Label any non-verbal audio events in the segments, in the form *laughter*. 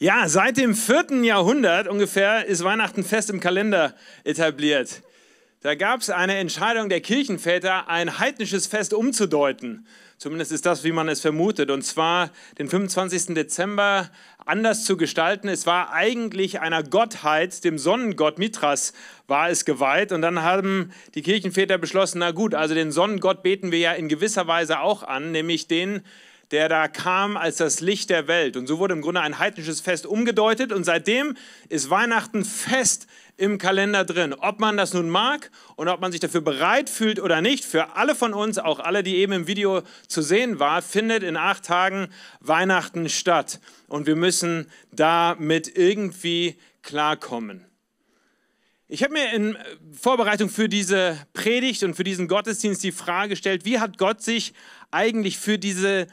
Ja, seit dem 4. Jahrhundert ungefähr ist Weihnachten fest im Kalender etabliert. Da gab es eine Entscheidung der Kirchenväter, ein heidnisches Fest umzudeuten. Zumindest ist das, wie man es vermutet. Und zwar den 25. Dezember anders zu gestalten. Es war eigentlich einer Gottheit, dem Sonnengott Mithras, war es geweiht. Und dann haben die Kirchenväter beschlossen, na gut, also den Sonnengott beten wir ja in gewisser Weise auch an, nämlich den, der da kam als das Licht der Welt. Und so wurde im Grunde ein heidnisches Fest umgedeutet und seitdem ist Weihnachten fest im Kalender drin. Ob man das nun mag und ob man sich dafür bereit fühlt oder nicht, für alle von uns, auch alle, die eben im Video zu sehen war, findet in acht Tagen Weihnachten statt. Und wir müssen damit irgendwie klarkommen. Ich habe mir in Vorbereitung für diese Predigt und für diesen Gottesdienst die Frage gestellt, wie hat Gott sich eigentlich für diese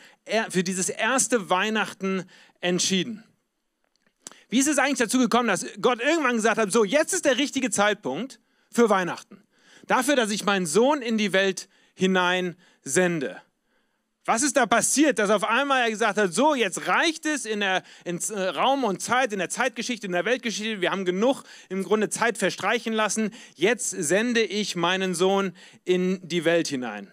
für dieses erste Weihnachten entschieden. Wie ist es eigentlich dazu gekommen, dass Gott irgendwann gesagt hat, so jetzt ist der richtige Zeitpunkt für Weihnachten. Dafür, dass ich meinen Sohn in die Welt hinein sende. Was ist da passiert, dass auf einmal er gesagt hat, so jetzt reicht es in der in äh, Raum und Zeit, in der Zeitgeschichte, in der Weltgeschichte, wir haben genug im Grunde Zeit verstreichen lassen, jetzt sende ich meinen Sohn in die Welt hinein.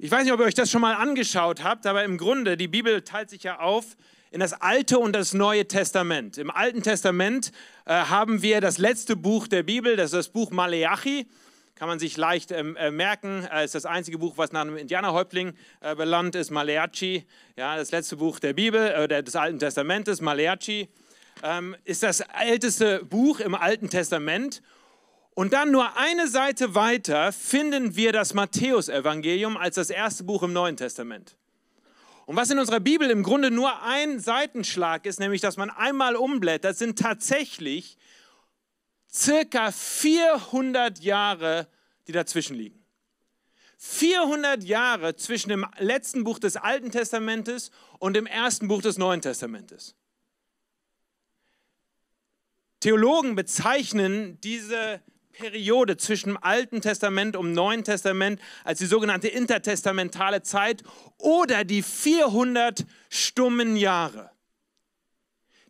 Ich weiß nicht, ob ihr euch das schon mal angeschaut habt, aber im Grunde, die Bibel teilt sich ja auf in das Alte und das Neue Testament. Im Alten Testament äh, haben wir das letzte Buch der Bibel, das ist das Buch Maleachi. Kann man sich leicht ähm, äh, merken, äh, ist das einzige Buch, was nach einem Indianerhäuptling äh, benannt ist, Maleachi. Ja, das letzte Buch der Bibel, äh, des Alten Testamentes, Maleachi, ähm, ist das älteste Buch im Alten Testament. Und dann nur eine Seite weiter finden wir das Matthäusevangelium als das erste Buch im Neuen Testament. Und was in unserer Bibel im Grunde nur ein Seitenschlag ist, nämlich dass man einmal umblättert, sind tatsächlich circa 400 Jahre, die dazwischen liegen. 400 Jahre zwischen dem letzten Buch des Alten Testamentes und dem ersten Buch des Neuen Testamentes. Theologen bezeichnen diese Periode zwischen dem Alten Testament und dem Neuen Testament als die sogenannte intertestamentale Zeit oder die 400 stummen Jahre.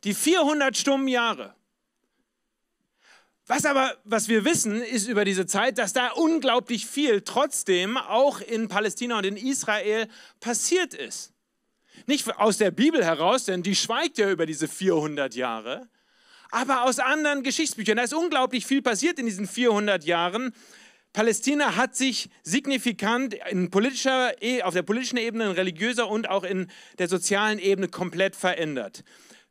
Die 400 stummen Jahre. Was aber, was wir wissen, ist über diese Zeit, dass da unglaublich viel trotzdem auch in Palästina und in Israel passiert ist. Nicht aus der Bibel heraus, denn die schweigt ja über diese 400 Jahre, aber aus anderen Geschichtsbüchern. Da ist unglaublich viel passiert in diesen 400 Jahren. Palästina hat sich signifikant in politischer, e, auf der politischen Ebene, in religiöser und auch in der sozialen Ebene komplett verändert.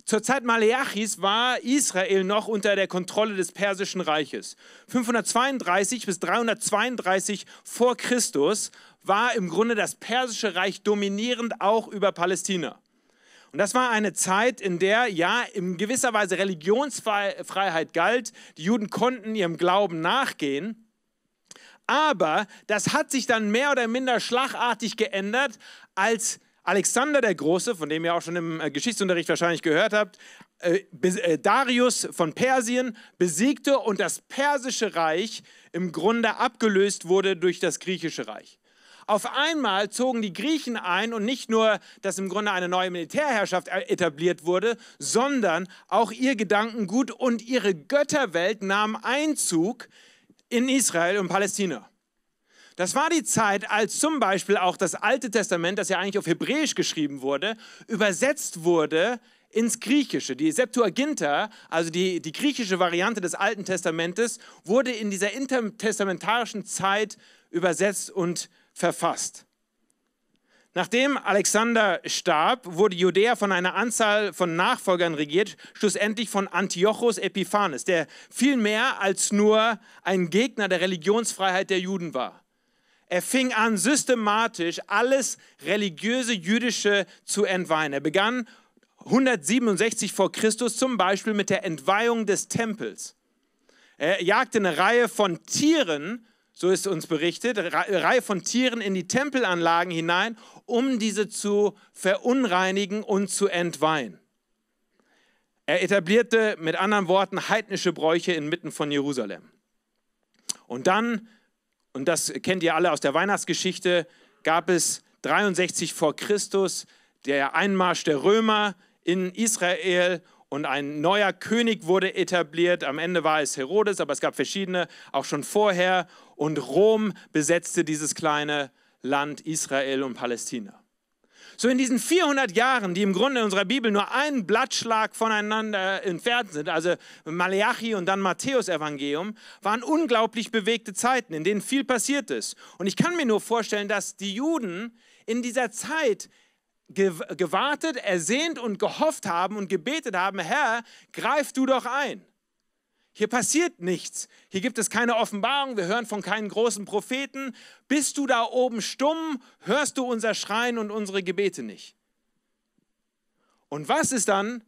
Zur Zeit Maleachis war Israel noch unter der Kontrolle des Persischen Reiches. 532 bis 332 vor Christus war im Grunde das Persische Reich dominierend auch über Palästina. Und das war eine Zeit, in der ja in gewisser Weise Religionsfreiheit galt. Die Juden konnten ihrem Glauben nachgehen. Aber das hat sich dann mehr oder minder schlagartig geändert, als Alexander der Große, von dem ihr auch schon im äh, Geschichtsunterricht wahrscheinlich gehört habt, äh, äh, Darius von Persien besiegte und das persische Reich im Grunde abgelöst wurde durch das griechische Reich. Auf einmal zogen die Griechen ein und nicht nur, dass im Grunde eine neue Militärherrschaft etabliert wurde, sondern auch ihr Gedankengut und ihre Götterwelt nahmen Einzug in Israel und Palästina. Das war die Zeit, als zum Beispiel auch das Alte Testament, das ja eigentlich auf Hebräisch geschrieben wurde, übersetzt wurde ins Griechische. Die Septuaginta, also die, die griechische Variante des Alten Testamentes, wurde in dieser intertestamentarischen Zeit übersetzt und übersetzt verfasst. Nachdem Alexander starb, wurde Judäa von einer Anzahl von Nachfolgern regiert, schlussendlich von Antiochos Epiphanes, der viel mehr als nur ein Gegner der Religionsfreiheit der Juden war. Er fing an, systematisch alles religiöse Jüdische zu entweihen. Er begann 167 vor Christus zum Beispiel mit der Entweihung des Tempels. Er jagte eine Reihe von Tieren so ist uns berichtet, eine Reihe von Tieren in die Tempelanlagen hinein, um diese zu verunreinigen und zu entweihen. Er etablierte mit anderen Worten heidnische Bräuche inmitten von Jerusalem. Und dann, und das kennt ihr alle aus der Weihnachtsgeschichte, gab es 63 vor Christus der Einmarsch der Römer in Israel und ein neuer König wurde etabliert. Am Ende war es Herodes, aber es gab verschiedene auch schon vorher und Rom besetzte dieses kleine Land Israel und Palästina. So in diesen 400 Jahren, die im Grunde in unserer Bibel nur einen Blattschlag voneinander entfernt sind, also Malachi und dann Matthäus Evangelium, waren unglaublich bewegte Zeiten, in denen viel passiert ist. Und ich kann mir nur vorstellen, dass die Juden in dieser Zeit gewartet, ersehnt und gehofft haben und gebetet haben, Herr, greif du doch ein. Hier passiert nichts. Hier gibt es keine Offenbarung. Wir hören von keinen großen Propheten. Bist du da oben stumm, hörst du unser Schreien und unsere Gebete nicht. Und was ist dann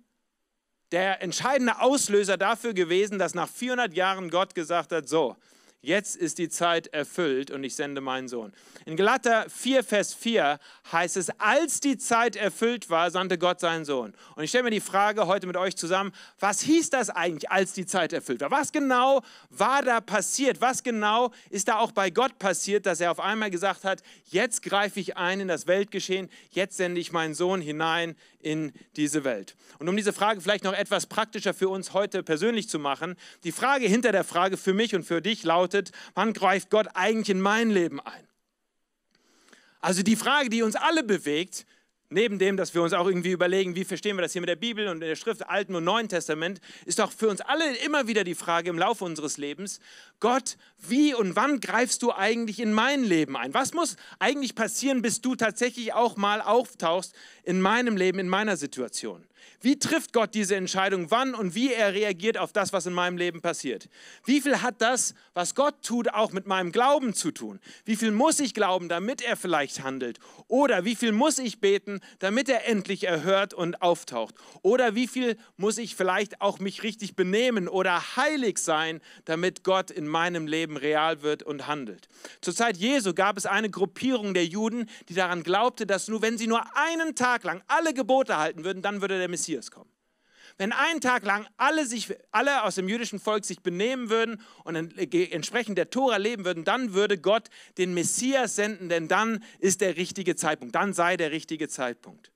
der entscheidende Auslöser dafür gewesen, dass nach 400 Jahren Gott gesagt hat, so, Jetzt ist die Zeit erfüllt und ich sende meinen Sohn. In Galater 4, Vers 4 heißt es, als die Zeit erfüllt war, sandte Gott seinen Sohn. Und ich stelle mir die Frage heute mit euch zusammen, was hieß das eigentlich, als die Zeit erfüllt war? Was genau war da passiert? Was genau ist da auch bei Gott passiert, dass er auf einmal gesagt hat, jetzt greife ich ein in das Weltgeschehen, jetzt sende ich meinen Sohn hinein in diese Welt. Und um diese Frage vielleicht noch etwas praktischer für uns heute persönlich zu machen, die Frage hinter der Frage für mich und für dich lautet, lautet, wann greift Gott eigentlich in mein Leben ein? Also die Frage, die uns alle bewegt, neben dem, dass wir uns auch irgendwie überlegen, wie verstehen wir das hier mit der Bibel und in der Schrift, Alten und Neuen Testament, ist doch für uns alle immer wieder die Frage im Laufe unseres Lebens, Gott, wie und wann greifst du eigentlich in mein Leben ein? Was muss eigentlich passieren, bis du tatsächlich auch mal auftauchst in meinem Leben, in meiner Situation? Wie trifft Gott diese Entscheidung, wann und wie er reagiert auf das, was in meinem Leben passiert? Wie viel hat das, was Gott tut, auch mit meinem Glauben zu tun? Wie viel muss ich glauben, damit er vielleicht handelt? Oder wie viel muss ich beten, damit er endlich erhört und auftaucht? Oder wie viel muss ich vielleicht auch mich richtig benehmen oder heilig sein, damit Gott in meinem Leben real wird und handelt? Zur Zeit Jesu gab es eine Gruppierung der Juden, die daran glaubte, dass nur wenn sie nur einen Tag lang alle Gebote halten würden, dann würde der Messias kommen. Wenn einen Tag lang alle, sich, alle aus dem jüdischen Volk sich benehmen würden und äh, entsprechend der Tora leben würden, dann würde Gott den Messias senden, denn dann ist der richtige Zeitpunkt, dann sei der richtige Zeitpunkt.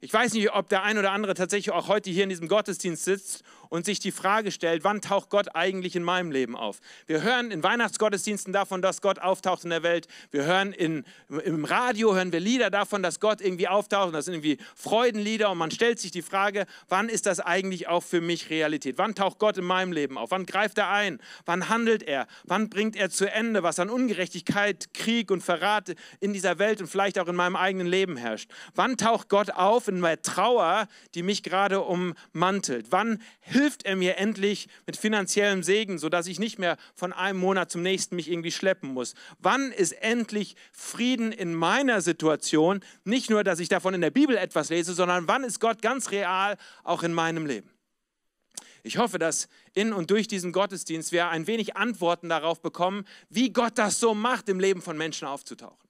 Ich weiß nicht, ob der ein oder andere tatsächlich auch heute hier in diesem Gottesdienst sitzt und sich die Frage stellt, wann taucht Gott eigentlich in meinem Leben auf? Wir hören in Weihnachtsgottesdiensten davon, dass Gott auftaucht in der Welt. Wir hören in, im Radio, hören wir Lieder davon, dass Gott irgendwie auftaucht. Und das sind irgendwie Freudenlieder. Und man stellt sich die Frage, wann ist das eigentlich auch für mich Realität? Wann taucht Gott in meinem Leben auf? Wann greift er ein? Wann handelt er? Wann bringt er zu Ende, was an Ungerechtigkeit, Krieg und Verrat in dieser Welt und vielleicht auch in meinem eigenen Leben herrscht? Wann taucht Gott auf in der Trauer, die mich gerade ummantelt? Wann hilft hilft er mir endlich mit finanziellem Segen, sodass ich nicht mehr von einem Monat zum nächsten mich irgendwie schleppen muss? Wann ist endlich Frieden in meiner Situation? Nicht nur, dass ich davon in der Bibel etwas lese, sondern wann ist Gott ganz real auch in meinem Leben? Ich hoffe, dass in und durch diesen Gottesdienst wir ein wenig Antworten darauf bekommen, wie Gott das so macht, im Leben von Menschen aufzutauchen.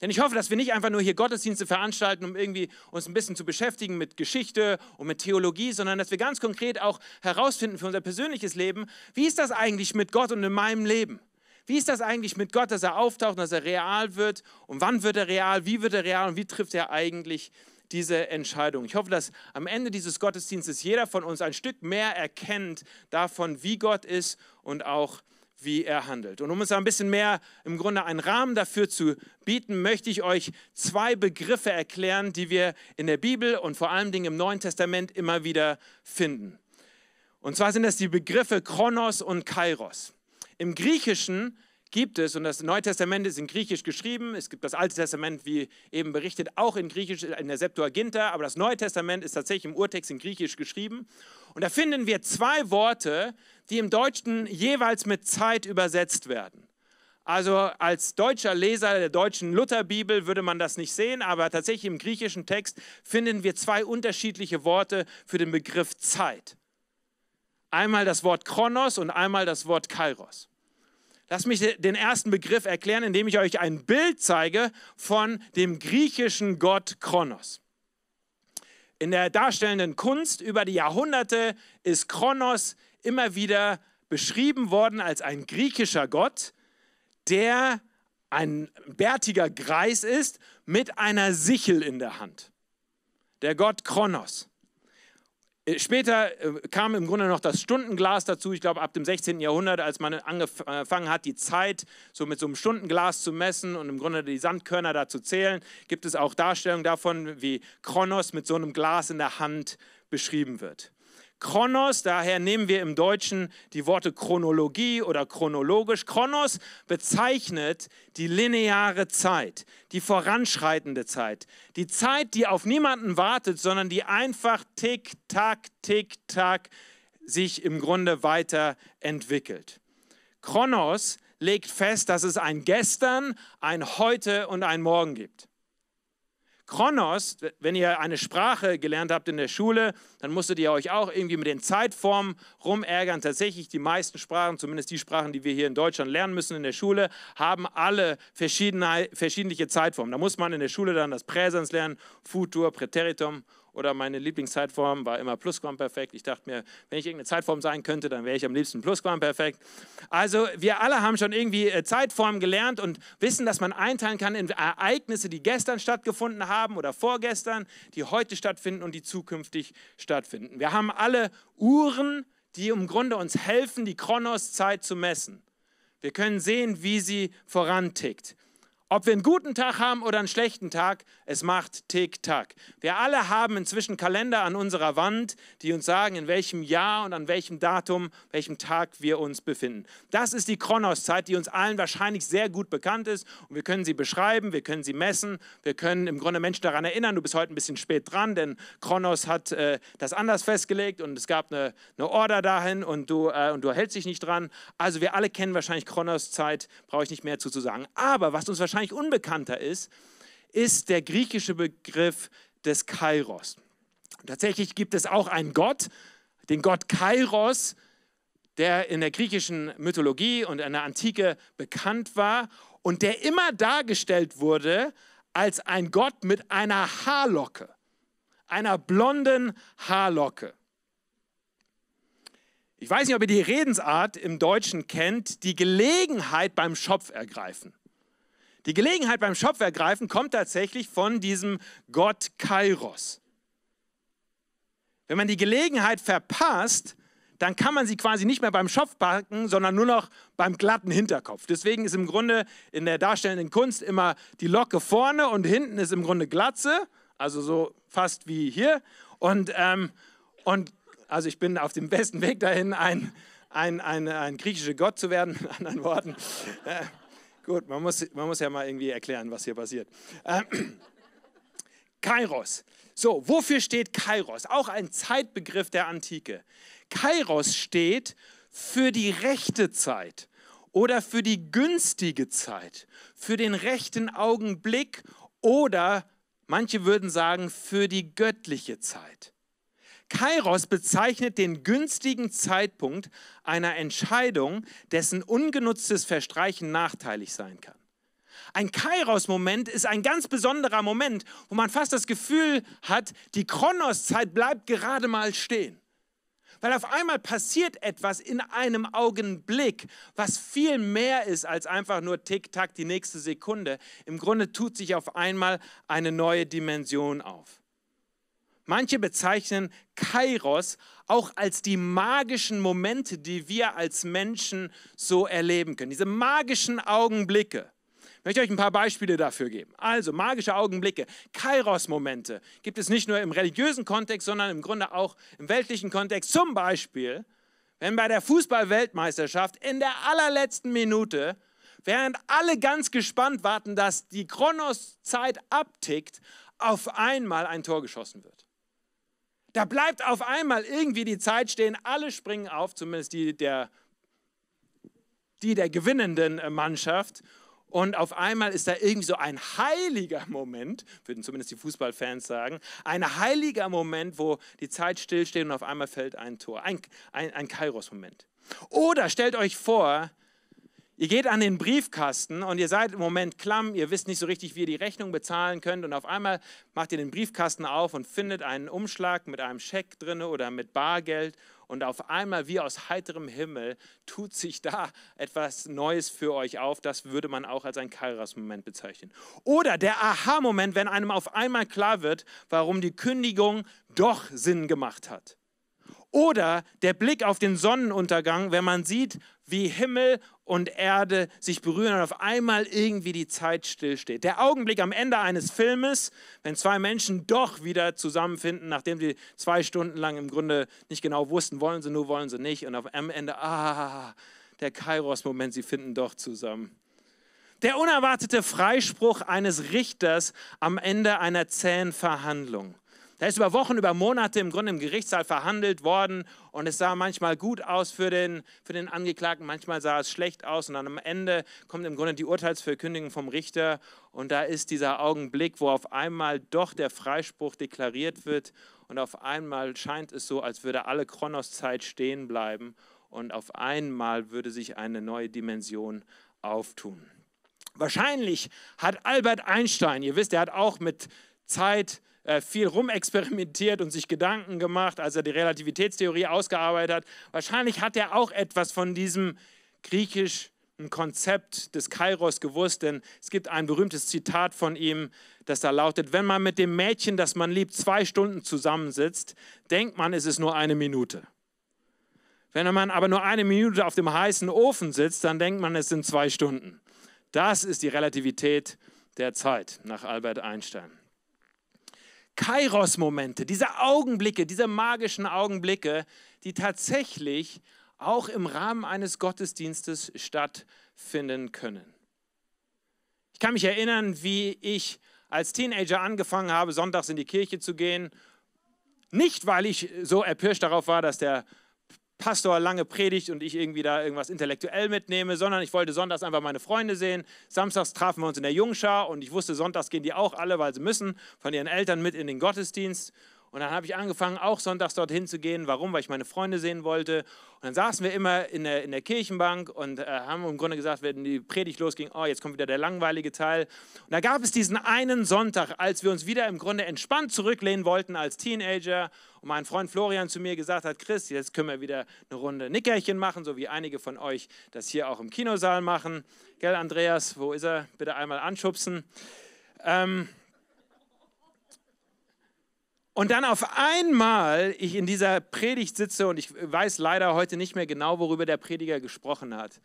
Denn ich hoffe, dass wir nicht einfach nur hier Gottesdienste veranstalten, um irgendwie uns ein bisschen zu beschäftigen mit Geschichte und mit Theologie, sondern dass wir ganz konkret auch herausfinden für unser persönliches Leben, wie ist das eigentlich mit Gott und in meinem Leben? Wie ist das eigentlich mit Gott, dass er auftaucht, dass er real wird? Und wann wird er real? Wie wird er real? Und wie trifft er eigentlich diese Entscheidung? Ich hoffe, dass am Ende dieses Gottesdienstes jeder von uns ein Stück mehr erkennt davon, wie Gott ist und auch, wie wie er handelt. Und um uns ein bisschen mehr im Grunde einen Rahmen dafür zu bieten, möchte ich euch zwei Begriffe erklären, die wir in der Bibel und vor allen Dingen im Neuen Testament immer wieder finden. Und zwar sind das die Begriffe Kronos und Kairos. Im Griechischen gibt es, und das Neue Testament ist in Griechisch geschrieben, es gibt das Alte Testament, wie eben berichtet, auch in Griechisch, in der Septuaginta, aber das Neue Testament ist tatsächlich im Urtext in Griechisch geschrieben. Und da finden wir zwei Worte, die im Deutschen jeweils mit Zeit übersetzt werden. Also als deutscher Leser der deutschen Lutherbibel würde man das nicht sehen, aber tatsächlich im griechischen Text finden wir zwei unterschiedliche Worte für den Begriff Zeit. Einmal das Wort Kronos und einmal das Wort Kairos. Lass mich den ersten Begriff erklären, indem ich euch ein Bild zeige von dem griechischen Gott Kronos. In der darstellenden Kunst über die Jahrhunderte ist Kronos immer wieder beschrieben worden als ein griechischer Gott, der ein bärtiger Greis ist mit einer Sichel in der Hand. Der Gott Kronos. Äh, später äh, kam im Grunde noch das Stundenglas dazu. Ich glaube, ab dem 16. Jahrhundert, als man angefangen hat, die Zeit so mit so einem Stundenglas zu messen und im Grunde die Sandkörner da zu zählen, gibt es auch Darstellungen davon, wie Kronos mit so einem Glas in der Hand beschrieben wird. Chronos, daher nehmen wir im Deutschen die Worte Chronologie oder chronologisch. Chronos bezeichnet die lineare Zeit, die voranschreitende Zeit, die Zeit, die auf niemanden wartet, sondern die einfach tick, tack, tick, tack sich im Grunde weiterentwickelt. Chronos legt fest, dass es ein Gestern, ein Heute und ein Morgen gibt. Chronos, wenn ihr eine Sprache gelernt habt in der Schule, dann musstet ihr euch auch irgendwie mit den Zeitformen rumärgern. Tatsächlich, die meisten Sprachen, zumindest die Sprachen, die wir hier in Deutschland lernen müssen in der Schule, haben alle verschiedene Zeitformen. Da muss man in der Schule dann das Präsens lernen, Futur, Präteritum oder meine Lieblingszeitform war immer Plusquamperfekt. Ich dachte mir, wenn ich irgendeine Zeitform sein könnte, dann wäre ich am liebsten Plusquamperfekt. Also wir alle haben schon irgendwie äh, Zeitformen gelernt und wissen, dass man einteilen kann in Ereignisse, die gestern stattgefunden haben oder vorgestern, die heute stattfinden und die zukünftig stattfinden. Wir haben alle Uhren, die im Grunde uns helfen, die Chronoszeit zu messen. Wir können sehen, wie sie vorantickt. Ob wir einen guten Tag haben oder einen schlechten Tag, es macht Tick-Tack. Wir alle haben inzwischen Kalender an unserer Wand, die uns sagen, in welchem Jahr und an welchem Datum, welchem Tag wir uns befinden. Das ist die Kronoszeit, die uns allen wahrscheinlich sehr gut bekannt ist. Und wir können sie beschreiben, wir können sie messen, wir können im Grunde Menschen daran erinnern, du bist heute ein bisschen spät dran, denn Kronos hat äh, das anders festgelegt und es gab eine, eine Order dahin und du, äh, und du hältst dich nicht dran. Also wir alle kennen wahrscheinlich Kronoszeit, brauche ich nicht mehr dazu zu sagen. Aber was uns wahrscheinlich wahrscheinlich unbekannter ist, ist der griechische Begriff des Kairos. Tatsächlich gibt es auch einen Gott, den Gott Kairos, der in der griechischen Mythologie und in der Antike bekannt war und der immer dargestellt wurde als ein Gott mit einer Haarlocke, einer blonden Haarlocke. Ich weiß nicht, ob ihr die Redensart im Deutschen kennt, die Gelegenheit beim Schopf ergreifen. Die Gelegenheit beim Schopf ergreifen kommt tatsächlich von diesem Gott Kairos. Wenn man die Gelegenheit verpasst, dann kann man sie quasi nicht mehr beim Schopf packen, sondern nur noch beim glatten Hinterkopf. Deswegen ist im Grunde in der darstellenden Kunst immer die Locke vorne und hinten ist im Grunde Glatze, also so fast wie hier. Und, ähm, und also ich bin auf dem besten Weg dahin, ein, ein, ein, ein griechischer Gott zu werden, mit *laughs* anderen Worten. Äh, Gut, man muss, man muss ja mal irgendwie erklären, was hier passiert. Ähm, *clears throat* Kairos. So, wofür steht Kairos? Auch ein Zeitbegriff der Antike. Kairos steht für die rechte Zeit oder für die günstige Zeit, für den rechten Augenblick oder manche würden sagen für die göttliche Zeit. Kairos bezeichnet den günstigen Zeitpunkt einer Entscheidung, dessen ungenutztes Verstreichen nachteilig sein kann. Ein Kairos-Moment ist ein ganz besonderer Moment, wo man fast das Gefühl hat, die Kronos-Zeit bleibt gerade mal stehen. Weil auf einmal passiert etwas in einem Augenblick, was viel mehr ist als einfach nur tick-tack die nächste Sekunde. Im Grunde tut sich auf einmal eine neue Dimension auf. Manche bezeichnen Kairos auch als die magischen Momente, die wir als Menschen so erleben können. Diese magischen Augenblicke. Ich möchte euch ein paar Beispiele dafür geben. Also magische Augenblicke, Kairos-Momente gibt es nicht nur im religiösen Kontext, sondern im Grunde auch im weltlichen Kontext. Zum Beispiel, wenn bei der Fußball-Weltmeisterschaft in der allerletzten Minute, während alle ganz gespannt warten, dass die Kronos-Zeit abtickt, auf einmal ein Tor geschossen wird. Da bleibt auf einmal irgendwie die Zeit stehen, alle springen auf, zumindest die der, die der gewinnenden äh, Mannschaft. Und auf einmal ist da irgendwie so ein heiliger Moment, würden zumindest die Fußballfans sagen, ein heiliger Moment, wo die Zeit stillsteht und auf einmal fällt ein Tor, ein, ein, ein Kairos-Moment. Oder stellt euch vor, Ihr geht an den Briefkasten und ihr seid im Moment klamm, ihr wisst nicht so richtig, wie ihr die Rechnung bezahlen könnt und auf einmal macht ihr den Briefkasten auf und findet einen Umschlag mit einem Scheck drin oder mit Bargeld und auf einmal wie aus heiterem Himmel tut sich da etwas Neues für euch auf, das würde man auch als einen Kairos Moment bezeichnen. Oder der Aha Moment, wenn einem auf einmal klar wird, warum die Kündigung doch Sinn gemacht hat. Oder der Blick auf den Sonnenuntergang, wenn man sieht, wie Himmel und Erde sich berühren und auf einmal irgendwie die Zeit stillsteht. Der Augenblick am Ende eines Filmes, wenn zwei Menschen doch wieder zusammenfinden, nachdem sie zwei Stunden lang im Grunde nicht genau wussten, wollen sie nur, wollen sie nicht. Und am Ende, ah, der Kairos-Moment, sie finden doch zusammen. Der unerwartete Freispruch eines Richters am Ende einer zähen Verhandlung. Da ist über Wochen, über Monate im Grunde im Gerichtssaal verhandelt worden und es sah manchmal gut aus für den, für den Angeklagten, manchmal sah es schlecht aus und dann am Ende kommt im Grunde die Urteilsverkündigung vom Richter und da ist dieser Augenblick, wo auf einmal doch der Freispruch deklariert wird und auf einmal scheint es so, als würde alle Kronoszeit stehen bleiben und auf einmal würde sich eine neue Dimension auftun. Wahrscheinlich hat Albert Einstein, ihr wisst, er hat auch mit Zeit äh, viel rumexperimentiert und sich Gedanken gemacht, als er die Relativitätstheorie ausgearbeitet hat. Wahrscheinlich hat er auch etwas von diesem griechischen Konzept des Kairos gewusst, denn es gibt ein berühmtes Zitat von ihm, das da lautet, wenn man mit dem Mädchen, das man liebt, zwei Stunden zusammensitzt, denkt man, es ist nur eine Minute. Wenn man aber nur eine Minute auf dem heißen Ofen sitzt, dann denkt man, es sind zwei Stunden. Das ist die Relativität der Zeit nach Albert Einstein. Kairos-Momente, diese Augenblicke, diese magischen Augenblicke, die tatsächlich auch im Rahmen eines Gottesdienstes stattfinden können. Ich kann mich erinnern, wie ich als Teenager angefangen habe, sonntags in die Kirche zu gehen. Nicht, weil ich so erpirscht darauf war, dass der Pastor lange predigt und ich irgendwie da irgendwas intellektuell mitnehme, sondern ich wollte sonntags einfach meine Freunde sehen. Samstags trafen wir uns in der Jungschar und ich wusste, sonntags gehen die auch alle, weil sie müssen, von ihren Eltern mit in den Gottesdienst. Und dann habe ich angefangen, auch sonntags dorthin zu gehen. Warum? Weil ich meine Freunde sehen wollte. Und dann saßen wir immer in der, in der Kirchenbank und äh, haben im Grunde gesagt, wenn die Predigt losging, oh, jetzt kommt wieder der langweilige Teil. Und da gab es diesen einen Sonntag, als wir uns wieder im Grunde entspannt zurücklehnen wollten als Teenager. Und mein Freund Florian zu mir gesagt hat, Chris, jetzt können wir wieder eine Runde Nickerchen machen, so wie einige von euch das hier auch im Kinosaal machen. Gell, Andreas, wo ist er? Bitte einmal anschubsen. Ähm, und dann auf einmal ich in dieser Predigt sitze und ich weiß leider heute nicht mehr genau, worüber der Prediger gesprochen hat.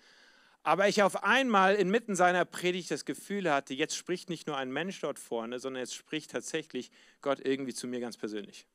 Aber ich auf einmal inmitten seiner Predigt das Gefühl hatte, jetzt spricht nicht nur ein Mensch dort vorne, sondern jetzt spricht tatsächlich Gott irgendwie zu mir ganz persönlich.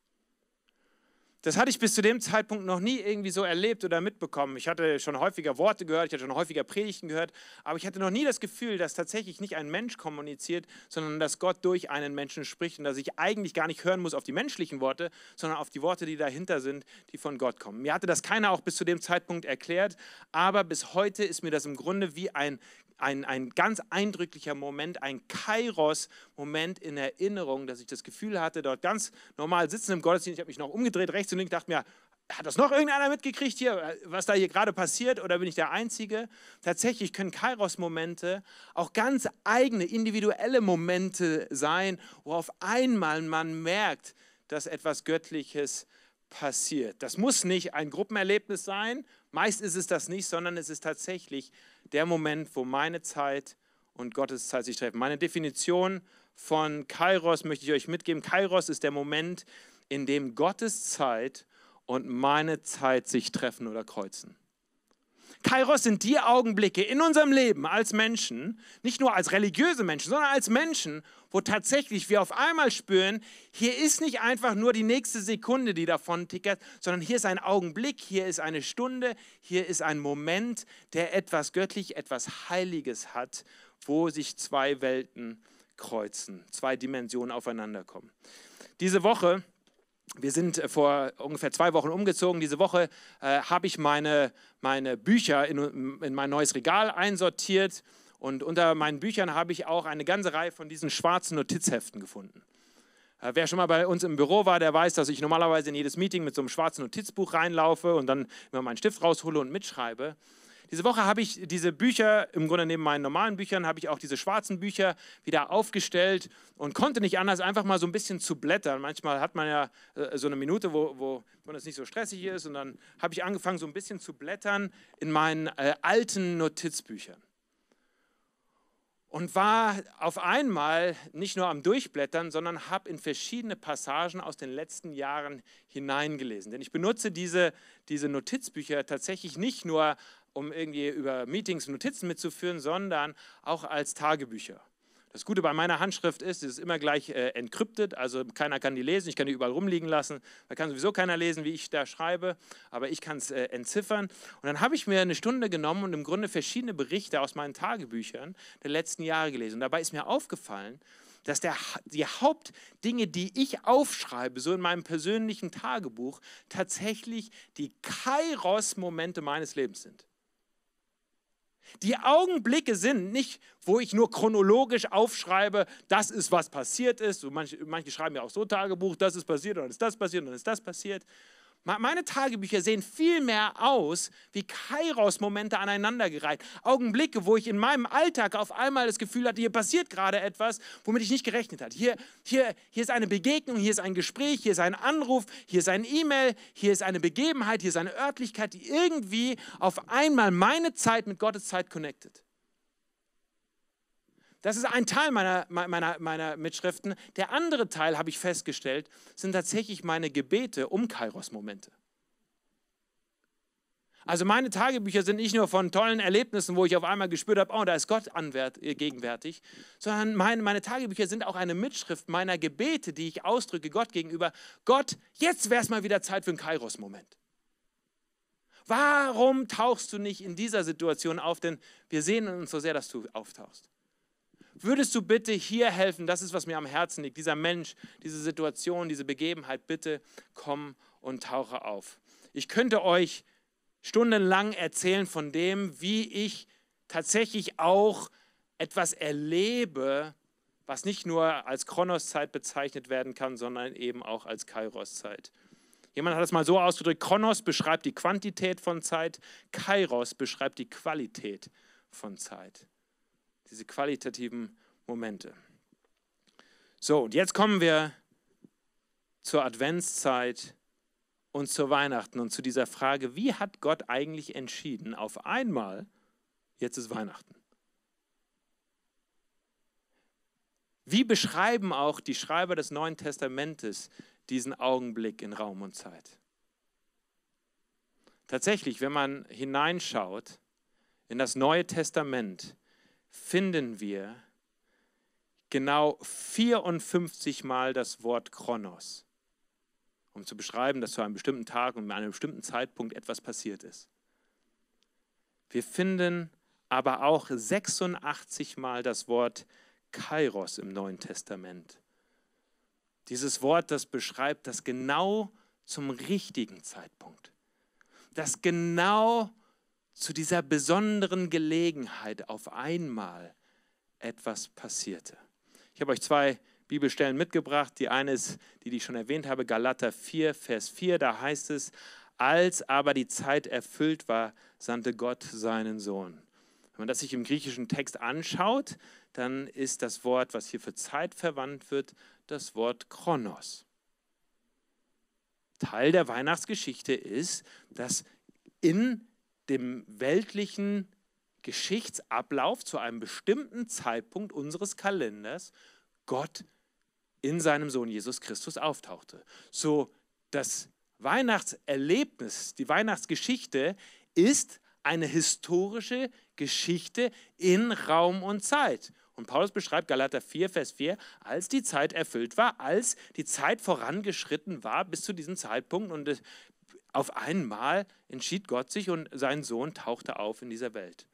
Das hatte ich bis zu dem Zeitpunkt noch nie irgendwie so erlebt oder mitbekommen. Ich hatte schon häufiger Worte gehört, ich hatte schon häufiger Predigten gehört, aber ich hatte noch nie das Gefühl, dass tatsächlich nicht ein Mensch kommuniziert, sondern dass Gott durch einen Menschen spricht und dass ich eigentlich gar nicht hören muss auf die menschlichen Worte, sondern auf die Worte, die dahinter sind, die von Gott kommen. Mir hatte das keiner auch bis zu dem Zeitpunkt erklärt, aber bis heute ist mir das im Grunde wie ein ein, ein ganz eindrücklicher Moment, ein Kairos-Moment in Erinnerung, dass ich das Gefühl hatte, dort ganz normal sitzen im Gottesdienst. Ich habe mich noch umgedreht, rechts und links, dachte mir, hat das noch irgendeiner mitgekriegt hier, was da hier gerade passiert oder bin ich der Einzige? Tatsächlich können Kairos-Momente auch ganz eigene, individuelle Momente sein, wo auf einmal man merkt, dass etwas Göttliches passiert. Das muss nicht ein Gruppenerlebnis sein, meist ist es das nicht, sondern es ist tatsächlich der Moment, wo meine Zeit und Gottes Zeit sich treffen. Meine Definition von Kairos möchte ich euch mitgeben. Kairos ist der Moment, in dem Gottes Zeit und meine Zeit sich treffen oder kreuzen. Kairos sind die Augenblicke in unserem Leben als Menschen, nicht nur als religiöse Menschen, sondern als Menschen, wo tatsächlich wir auf einmal spüren, hier ist nicht einfach nur die nächste Sekunde, die davon tickert, sondern hier ist ein Augenblick, hier ist eine Stunde, hier ist ein Moment, der etwas göttlich, etwas Heiliges hat, wo sich zwei Welten kreuzen, zwei Dimensionen aufeinander kommen. Diese Woche wir sind äh, vor ungefähr zwei Wochen umgezogen. Diese Woche äh, habe ich meine, meine Bücher in, in mein neues Regal einsortiert. Und unter meinen Büchern habe ich auch eine ganze Reihe von diesen schwarzen Notizheften gefunden. Äh, wer schon mal bei uns im Büro war, der weiß, dass ich normalerweise in jedes Meeting mit so einem schwarzen Notizbuch reinlaufe und dann immer meinen Stift raushole und mitschreibe. Diese Woche habe ich diese Bücher, im Grunde neben meinen normalen Büchern, habe ich auch diese schwarzen Bücher wieder aufgestellt und konnte nicht anders, einfach mal so ein bisschen zu blättern. Manchmal hat man ja äh, so eine Minute, wo, wo, wo das nicht so stressig ist. Und dann habe ich angefangen, so ein bisschen zu blättern in meinen äh, alten Notizbüchern. Und war auf einmal nicht nur am Durchblättern, sondern habe in verschiedene Passagen aus den letzten Jahren hineingelesen. Denn ich benutze diese, diese Notizbücher tatsächlich nicht nur um irgendwie über Meetings Notizen mitzuführen, sondern auch als Tagebücher. Das Gute bei meiner Handschrift ist, es ist immer gleich äh, entkryptet, also keiner kann die lesen, ich kann die überall rumliegen lassen, da kann sowieso keiner lesen, wie ich da schreibe, aber ich kann es äh, entziffern. Und dann habe ich mir eine Stunde genommen und im Grunde verschiedene Berichte aus meinen Tagebüchern der letzten Jahre gelesen. Und dabei ist mir aufgefallen, dass der, die Hauptdinge, die ich aufschreibe, so in meinem persönlichen Tagebuch, tatsächlich die Kairos-Momente meines Lebens sind. Die Augenblicke sind nicht, wo ich nur chronologisch aufschreibe, das ist, was passiert ist. So manche, manche schreiben ja auch so Tagebuch, das ist passiert, dann ist das passiert, dann ist das passiert. Meine Tagebücher sehen viel mehr aus wie Kairos-Momente aneinandergereiht. Augenblicke, wo ich in meinem Alltag auf einmal das Gefühl hatte, hier passiert gerade etwas, womit ich nicht gerechnet hatte. Hier, hier, hier ist eine Begegnung, hier ist ein Gespräch, hier ist ein Anruf, hier ist ein E-Mail, hier ist eine Begebenheit, hier ist eine Örtlichkeit, die irgendwie auf einmal meine Zeit mit Gottes Zeit connectet. Das ist ein Teil meiner, meiner, meiner Mitschriften. Der andere Teil, habe ich festgestellt, sind tatsächlich meine Gebete um Kairos-Momente. Also meine Tagebücher sind nicht nur von tollen Erlebnissen, wo ich auf einmal gespürt habe, oh, da ist Gott äh, gegenwärtig, sondern meine, meine Tagebücher sind auch eine Mitschrift meiner Gebete, die ich ausdrücke Gott gegenüber. Gott, jetzt wäre es mal wieder Zeit für einen Kairos-Moment. Warum tauchst du nicht in dieser Situation auf? Denn wir sehen uns so sehr, dass du auftauchst würdest du bitte hier helfen? Das ist, was mir am Herzen liegt. Dieser Mensch, diese Situation, diese Begebenheit, bitte komm und tauche auf. Ich könnte euch stundenlang erzählen von dem, wie ich tatsächlich auch etwas erlebe, was nicht nur als Kronoszeit bezeichnet werden kann, sondern eben auch als Kairoszeit. Jemand hat es mal so ausgedrückt, Kronos beschreibt die Quantität von Zeit, Kairos beschreibt die Qualität von Zeit diese qualitativen Momente. So, und jetzt kommen wir zur Adventszeit und zur Weihnachten und zu dieser Frage, wie hat Gott eigentlich entschieden, auf einmal, jetzt ist Weihnachten. Wie beschreiben auch die Schreiber des Neuen Testamentes diesen Augenblick in Raum und Zeit? Tatsächlich, wenn man hineinschaut in das Neue Testament, finden wir genau 54 Mal das Wort Kronos, um zu beschreiben, dass zu einem bestimmten Tag und an einem bestimmten Zeitpunkt etwas passiert ist. Wir finden aber auch 86 Mal das Wort Kairos im Neuen Testament. Dieses Wort, das beschreibt dass genau zum richtigen Zeitpunkt. dass genau zu dieser besonderen Gelegenheit auf einmal etwas passierte. Ich habe euch zwei Bibelstellen mitgebracht. Die eine ist, die ich schon erwähnt habe, Galater 4, Vers 4. Da heißt es, als aber die Zeit erfüllt war, sandte Gott seinen Sohn. Wenn man das sich im griechischen Text anschaut, dann ist das Wort, was hier für Zeit verwandt wird, das Wort Kronos. Teil der Weihnachtsgeschichte ist, dass in dem weltlichen Geschichtsablauf zu einem bestimmten Zeitpunkt unseres Kalenders Gott in seinem Sohn Jesus Christus auftauchte. So das Weihnachtserlebnis, die Weihnachtsgeschichte ist eine historische Geschichte in Raum und Zeit. Und Paulus beschreibt Galater 4, Vers 4, als die Zeit erfüllt war, als die Zeit vorangeschritten war bis zu diesem Zeitpunkt und auf einmal entschied Gott sich und sein Sohn tauchte auf in dieser Welt.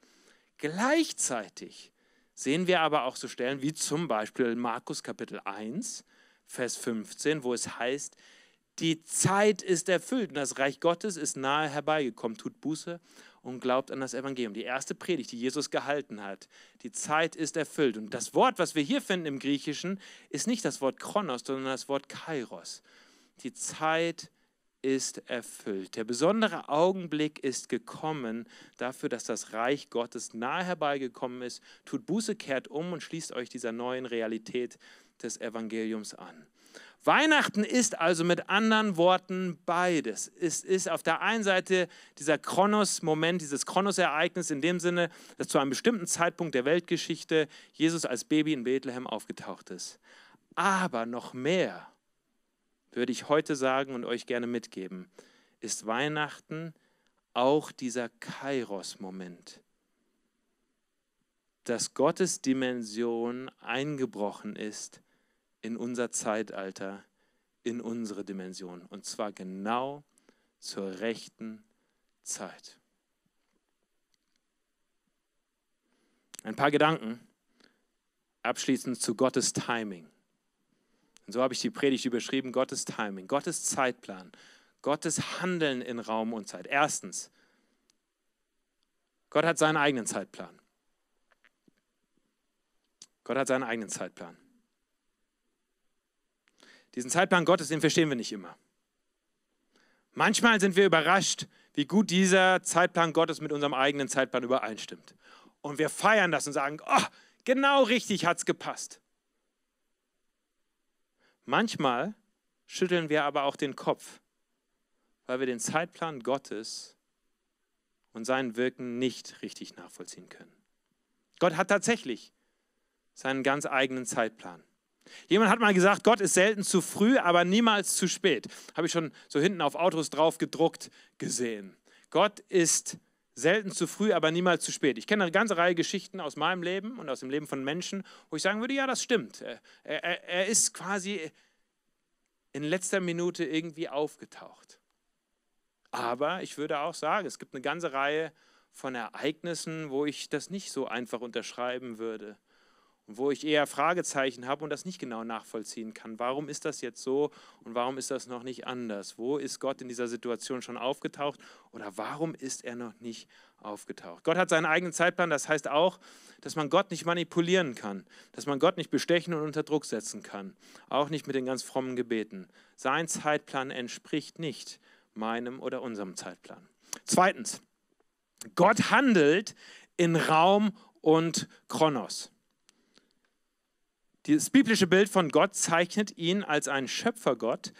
Gleichzeitig sehen wir aber auch so Stellen wie zum Beispiel Markus Kapitel 1, Vers 15, wo es heißt, die Zeit ist erfüllt und das Reich Gottes ist nahe herbeigekommen. Tut Buße und glaubt an das Evangelium. Die erste Predigt, die Jesus gehalten hat. Die Zeit ist erfüllt. Und das Wort, was wir hier finden im Griechischen, ist nicht das Wort Kronos, sondern das Wort Kairos. Die Zeit ist ist erfüllt. Der besondere Augenblick ist gekommen dafür, dass das Reich Gottes nahe herbeigekommen ist. Tut Buße, kehrt um und schließt euch dieser neuen Realität des Evangeliums an. Weihnachten ist also mit anderen Worten beides. Es ist auf der einen Seite dieser Kronos-Moment, dieses Kronos-Ereignis in dem Sinne, dass zu einem bestimmten Zeitpunkt der Weltgeschichte Jesus als Baby in Bethlehem aufgetaucht ist. Aber noch mehr würde ich heute sagen und euch gerne mitgeben, ist Weihnachten auch dieser Kairos-Moment, dass Gottes Dimension eingebrochen ist in unser Zeitalter, in unsere Dimension und zwar genau zur rechten Zeit. Ein paar Gedanken abschließend zu Gottes Timing. Und so habe ich die Predigt überschrieben, Gottes Timing, Gottes Zeitplan, Gottes Handeln in Raum und Zeit. Erstens, Gott hat seinen eigenen Zeitplan. Gott hat seinen eigenen Zeitplan. Diesen Zeitplan Gottes, den verstehen wir nicht immer. Manchmal sind wir überrascht, wie gut dieser Zeitplan Gottes mit unserem eigenen Zeitplan übereinstimmt. Und wir feiern das und sagen, oh, genau richtig hat es gepasst. Manchmal schütteln wir aber auch den Kopf, weil wir den Zeitplan Gottes und sein Wirken nicht richtig nachvollziehen können. Gott hat tatsächlich seinen ganz eigenen Zeitplan. Jemand hat mal gesagt, Gott ist selten zu früh, aber niemals zu spät. Habe ich schon so hinten auf Autos drauf gedruckt gesehen. Gott ist Selten zu früh, aber niemals zu spät. Ich kenne eine ganze Reihe Geschichten aus meinem Leben und aus dem Leben von Menschen, wo ich sagen würde, ja, das stimmt. Äh, er, er, er ist quasi in letzter Minute irgendwie aufgetaucht. Aber ich würde auch sagen, es gibt eine ganze Reihe von Ereignissen, wo ich das nicht so einfach unterschreiben würde wo ich eher Fragezeichen habe und das nicht genau nachvollziehen kann. Warum ist das jetzt so und warum ist das noch nicht anders? Wo ist Gott in dieser Situation schon aufgetaucht oder warum ist er noch nicht aufgetaucht? Gott hat seinen eigenen Zeitplan, das heißt auch, dass man Gott nicht manipulieren kann, dass man Gott nicht bestechen und unter Druck setzen kann, auch nicht mit den ganz frommen Gebeten. Sein Zeitplan entspricht nicht meinem oder unserem Zeitplan. Zweitens, Gott handelt in Raum und Kronos. Das biblische Bild von Gott zeichnet ihn als einen Schöpfergott,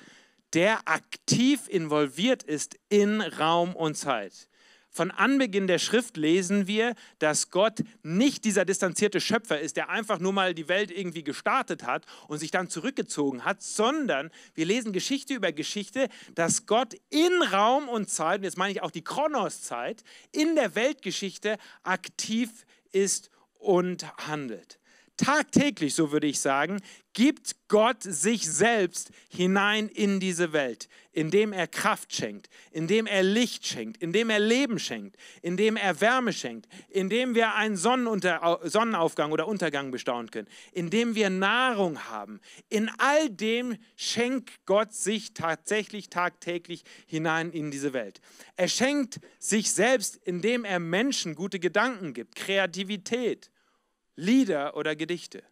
der aktiv involviert ist in Raum und Zeit. Von Anbeginn der Schrift lesen wir, dass Gott nicht dieser distanzierte Schöpfer ist, der einfach nur mal die Welt irgendwie gestartet hat und sich dann zurückgezogen hat, sondern wir lesen Geschichte über Geschichte, dass Gott in Raum und Zeit, und jetzt meine ich auch die Kronoszeit, in der Weltgeschichte aktiv ist und handelt tagtäglich, so würde ich sagen, gibt Gott sich selbst hinein in diese Welt, indem er Kraft schenkt, indem er Licht schenkt, indem er Leben schenkt, indem er Wärme schenkt, indem wir einen Sonnenunter Sonnenaufgang oder Untergang bestaunen können, indem wir Nahrung haben. In all dem schenkt Gott sich tatsächlich tagtäglich hinein in diese Welt. Er schenkt sich selbst, indem er Menschen gute Gedanken gibt, Kreativität. Lieder oder Gedichte.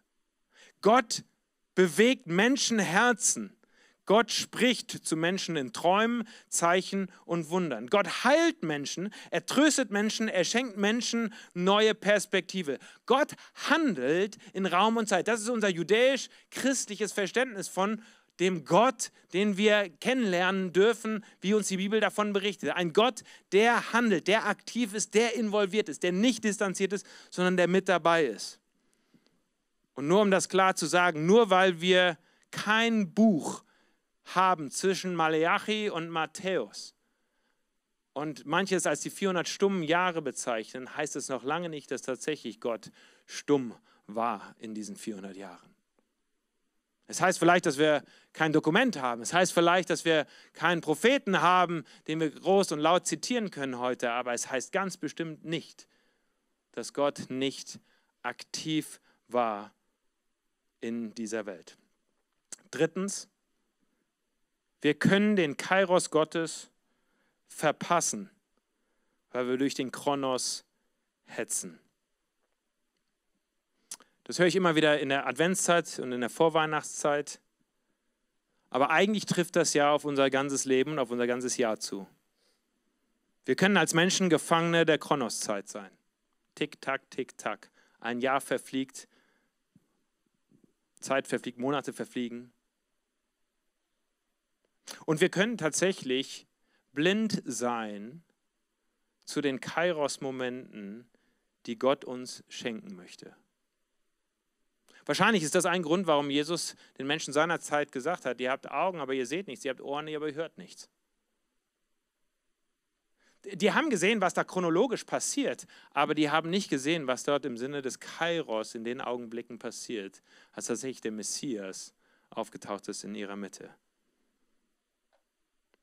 Gott bewegt Menschenherzen. Gott spricht zu Menschen in Träumen, Zeichen und Wundern. Gott heilt Menschen, er tröstet Menschen, er schenkt Menschen neue Perspektive. Gott handelt in Raum und Zeit. Das ist unser judäisch-christliches Verständnis von dem Gott, den wir kennenlernen dürfen, wie uns die Bibel davon berichtet. Ein Gott, der handelt, der aktiv ist, der involviert ist, der nicht distanziert ist, sondern der mit dabei ist. Und nur um das klar zu sagen, nur weil wir kein Buch haben zwischen Maleachi und Matthäus und manches als die 400 stummen Jahre bezeichnen, heißt es noch lange nicht, dass tatsächlich Gott stumm war in diesen 400 Jahren. Es heißt vielleicht, dass wir kein Dokument haben. Es heißt vielleicht, dass wir keinen Propheten haben, den wir groß und laut zitieren können heute. Aber es heißt ganz bestimmt nicht, dass Gott nicht aktiv war in dieser Welt. Drittens, wir können den Kairos Gottes verpassen, weil wir durch den Kronos hetzen. Das höre ich immer wieder in der Adventszeit und in der Vorweihnachtszeit. Aber eigentlich trifft das ja auf unser ganzes Leben und auf unser ganzes Jahr zu. Wir können als Menschen Gefangene der Kronoszeit sein. Tick, tack, tick, tack. Ein Jahr verfliegt, Zeit verfliegt, Monate verfliegen. Und wir können tatsächlich blind sein zu den Kairos-Momenten, die Gott uns schenken möchte. Wahrscheinlich ist das ein Grund, warum Jesus den Menschen seiner Zeit gesagt hat, ihr habt Augen, aber ihr seht nichts, ihr habt Ohren, aber ihr hört nichts. Die haben gesehen, was da chronologisch passiert, aber die haben nicht gesehen, was dort im Sinne des Kairos in den Augenblicken passiert, als tatsächlich der Messias aufgetaucht ist in ihrer Mitte.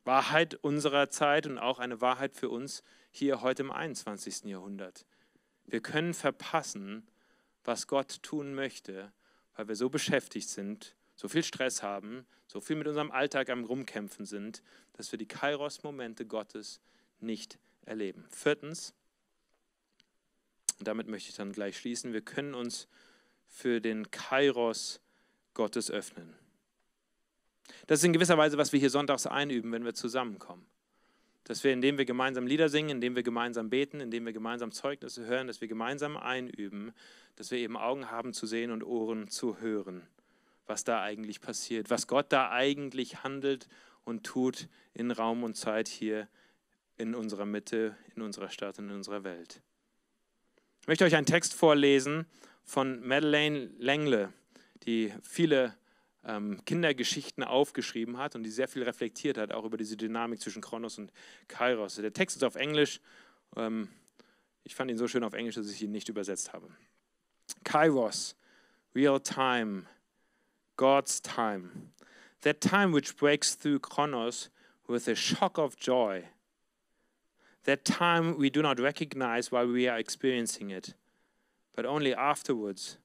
Wahrheit unserer Zeit und auch eine Wahrheit für uns hier heute im 21. Jahrhundert. Wir können verpassen, was Gott tun möchte, weil wir so beschäftigt sind, so viel Stress haben, so viel mit unserem Alltag am Rumkämpfen sind, dass wir die Kairos-Momente Gottes nicht erleben. Viertens, und damit möchte ich dann gleich schließen, wir können uns für den Kairos Gottes öffnen. Das ist in gewisser Weise, was wir hier sonntags einüben, wenn wir zusammenkommen dass wir, indem wir gemeinsam Lieder singen, indem wir gemeinsam beten, indem wir gemeinsam Zeugnisse hören, dass wir gemeinsam einüben, dass wir eben Augen haben zu sehen und Ohren zu hören, was da eigentlich passiert, was Gott da eigentlich handelt und tut in Raum und Zeit hier in unserer Mitte, in unserer Stadt und in unserer Welt. Ich möchte euch einen Text vorlesen von Madeleine Lengle, die viele ähm, Kindergeschichten aufgeschrieben hat und die sehr viel reflektiert hat, auch über diese Dynamik zwischen Kronos und Kairos. Der Text ist auf Englisch. Ähm, ich fand ihn so schön auf Englisch, dass ich ihn nicht übersetzt habe. Kairos, real time, God's time. That time which breaks through Kronos with a shock of joy. That time we do not recognize while we are experiencing it, but only afterwards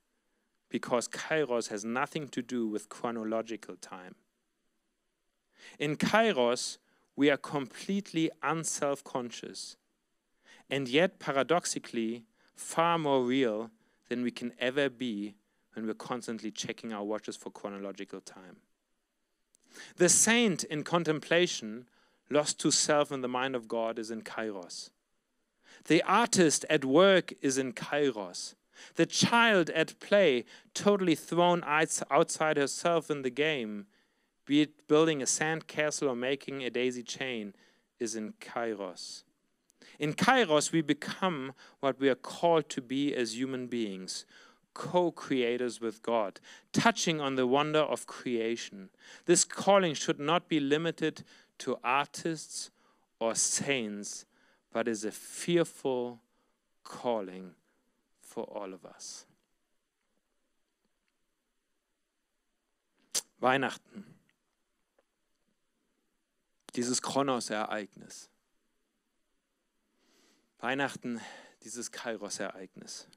because kairos has nothing to do with chronological time. In kairos, we are completely unself conscious, and yet paradoxically, far more real than we can ever be when we're constantly checking our watches for chronological time. The saint in contemplation, lost to self in the mind of God, is in kairos. The artist at work is in kairos. The child at play, totally thrown outside herself in the game, be it building a sandcastle or making a daisy chain, is in kairos. In kairos, we become what we are called to be as human beings co creators with God, touching on the wonder of creation. This calling should not be limited to artists or saints, but is a fearful calling for all of us. Weihnachten. Dieses Kronos-Ereignis. Weihnachten, dieses Kairos-Ereignis.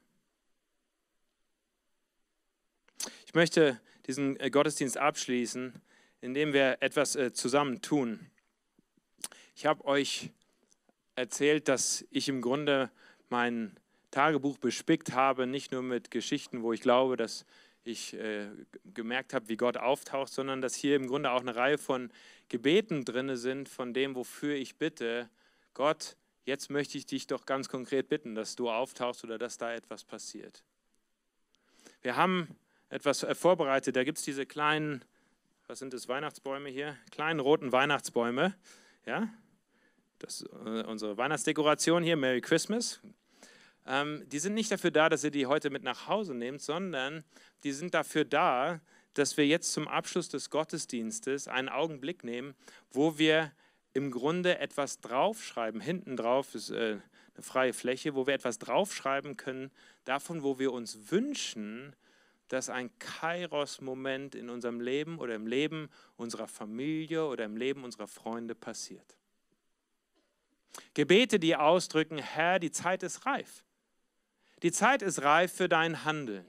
Ich möchte diesen äh, Gottesdienst abschließen, indem wir etwas äh, zusammen tun. Ich habe euch erzählt, dass ich im Grunde meinen Tagebuch bespickt habe, nicht nur mit Geschichten, wo ich glaube, dass ich äh, gemerkt habe, wie Gott auftaucht, sondern dass hier im Grunde auch eine Reihe von Gebeten drin sind, von dem, wofür ich bitte, Gott, jetzt möchte ich dich doch ganz konkret bitten, dass du auftauchst oder dass da etwas passiert. Wir haben etwas äh, vorbereitet, da gibt es diese kleinen, was sind das, Weihnachtsbäume hier? Kleinen roten Weihnachtsbäume, ja? Das ist äh, unsere Weihnachtsdekoration hier, Merry Christmas, ähm, die sind nicht dafür da, dass ihr die heute mit nach Hause nehmt, sondern die sind dafür da, dass wir jetzt zum Abschluss des Gottesdienstes einen Augenblick nehmen, wo wir im Grunde etwas draufschreiben. Hinten drauf ist äh, eine freie Fläche, wo wir etwas draufschreiben können, davon, wo wir uns wünschen, dass ein Kairos-Moment in unserem Leben oder im Leben unserer Familie oder im Leben unserer Freunde passiert. Gebete, die ausdrücken, Herr, die Zeit ist reif. Die Zeit ist reif für dein Handeln.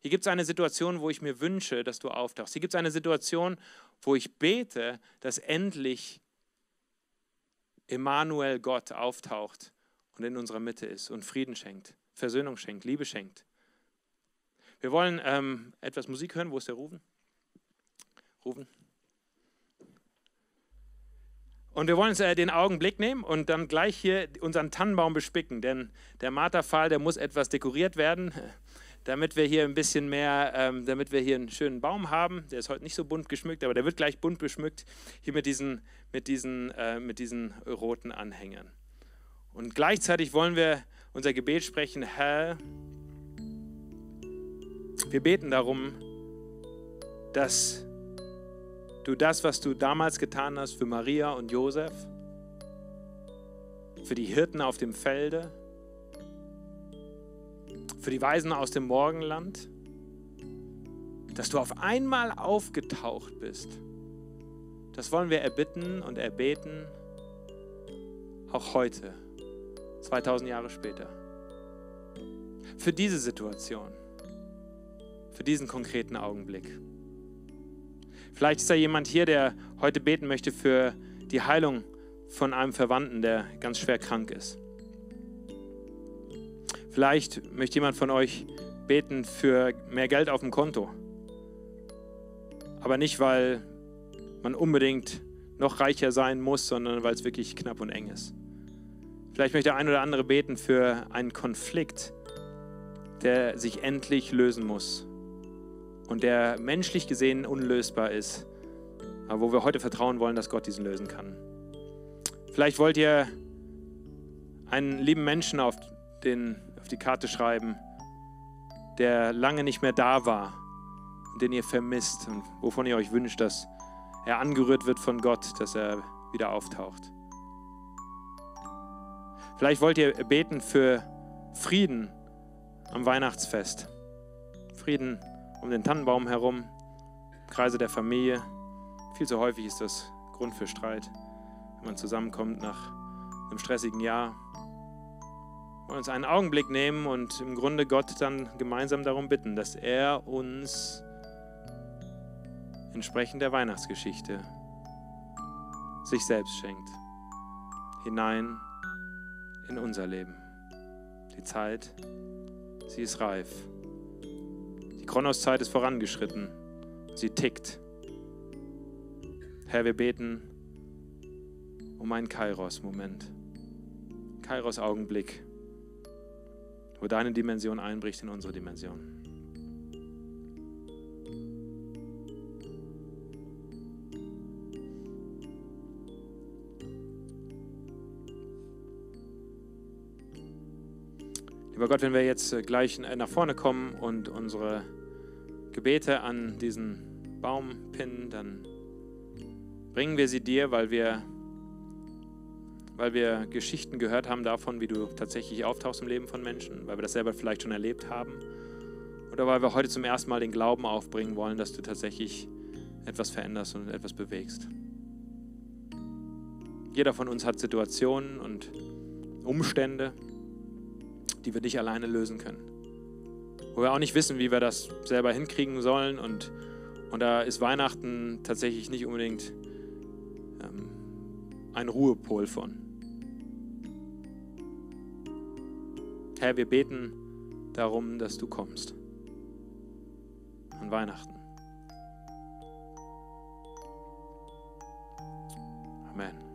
Hier gibt es eine Situation, wo ich mir wünsche, dass du auftauchst. Hier gibt es eine Situation, wo ich bete, dass endlich Emmanuel Gott auftaucht und in unserer Mitte ist und Frieden schenkt, Versöhnung schenkt, Liebe schenkt. Wir wollen ähm, etwas Musik hören. Wo ist der Rufen? Rufen. Und wir wollen uns äh, den Augenblick nehmen und dann gleich hier unseren Tannenbaum bespicken, denn der Marterpfahl, der muss etwas dekoriert werden, *laughs* damit wir hier ein bisschen mehr, ähm, damit wir hier einen schönen Baum haben. Der ist heute nicht so bunt geschmückt, aber der wird gleich bunt beschmückt, hier mit diesen, mit diesen, äh, mit diesen roten Anhängern. Und gleichzeitig wollen wir unser Gebet sprechen, Herr, wir beten darum, dass du das, was du damals getan hast für Maria und Josef, für die Hirten auf dem Felde, für die Weisen aus dem Morgenland, dass du auf einmal aufgetaucht bist. Das wollen wir erbitten und erbeten, auch heute, 2000 Jahre später. Für diese Situation, für diesen konkreten Augenblick. Vielleicht ist da jemand hier, der heute beten möchte für die Heilung von einem Verwandten, der ganz schwer krank ist. Vielleicht möchte jemand von euch beten für mehr Geld auf dem Konto. Aber nicht, weil man unbedingt noch reicher sein muss, sondern weil es wirklich knapp und eng ist. Vielleicht möchte der ein oder andere beten für einen Konflikt, der sich endlich lösen muss und der menschlich gesehen unlösbar ist, aber wo wir heute vertrauen wollen, dass Gott diesen lösen kann. Vielleicht wollt ihr einen lieben Menschen auf, den, auf die Karte schreiben, der lange nicht mehr da war und den ihr vermisst und wovon ihr euch wünscht, dass er angerührt wird von Gott, dass er wieder auftaucht. Vielleicht wollt ihr beten für Frieden am Weihnachtsfest. Frieden um den Tannenbaum herum, im Kreise der Familie. Viel zu häufig ist das Grund für Streit, wenn man zusammenkommt nach einem stressigen Jahr. Wir wollen uns einen Augenblick nehmen und im Grunde Gott dann gemeinsam darum bitten, dass er uns entsprechend der Weihnachtsgeschichte sich selbst schenkt, hinein in unser Leben. Die Zeit, sie ist reif. Die Kronoszeit ist vorangeschritten. Sie tickt. Herr, wir beten um einen Kairos-Moment. Kairos-Augenblick, wo deine Dimension einbricht in unsere Dimension. Lieber Gott, wenn wir jetzt äh, gleich äh, nach vorne kommen und unsere Gebete an diesen Baum pinnen, dann bringen wir sie dir, weil wir, weil wir Geschichten gehört haben davon, wie du tatsächlich auftauchst im Leben von Menschen, weil wir das selber vielleicht schon erlebt haben oder weil wir heute zum ersten Mal den Glauben aufbringen wollen, dass du tatsächlich etwas veränderst und etwas bewegst. Jeder von uns hat Situationen und Umstände, die wir dich alleine lösen können. Wo wir auch nicht wissen, wie wir das selber hinkriegen sollen. Und, und da ist Weihnachten tatsächlich nicht unbedingt ähm, ein Ruhepol von. Herr, wir beten darum, dass du kommst. An Weihnachten. Amen.